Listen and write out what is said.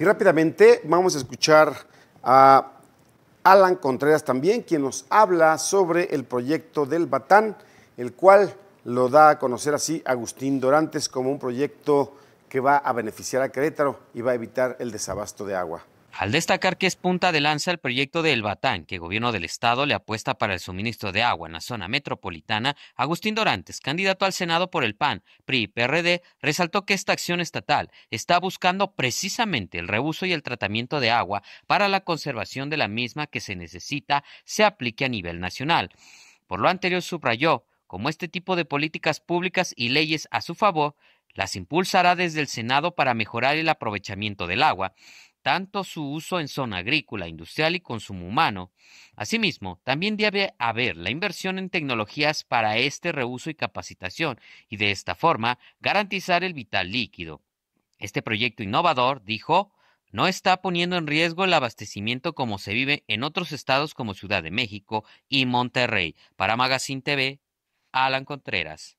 Y rápidamente vamos a escuchar a Alan Contreras también, quien nos habla sobre el proyecto del Batán, el cual lo da a conocer así Agustín Dorantes como un proyecto que va a beneficiar a Querétaro y va a evitar el desabasto de agua. Al destacar que es punta de lanza el proyecto de El Batán, que gobierno del estado le apuesta para el suministro de agua en la zona metropolitana, Agustín Dorantes, candidato al Senado por el PAN, PRI y PRD, resaltó que esta acción estatal está buscando precisamente el reuso y el tratamiento de agua para la conservación de la misma que se necesita se aplique a nivel nacional. Por lo anterior subrayó, como este tipo de políticas públicas y leyes a su favor, las impulsará desde el Senado para mejorar el aprovechamiento del agua tanto su uso en zona agrícola, industrial y consumo humano. Asimismo, también debe haber la inversión en tecnologías para este reuso y capacitación, y de esta forma garantizar el vital líquido. Este proyecto innovador, dijo, no está poniendo en riesgo el abastecimiento como se vive en otros estados como Ciudad de México y Monterrey. Para Magazine TV, Alan Contreras.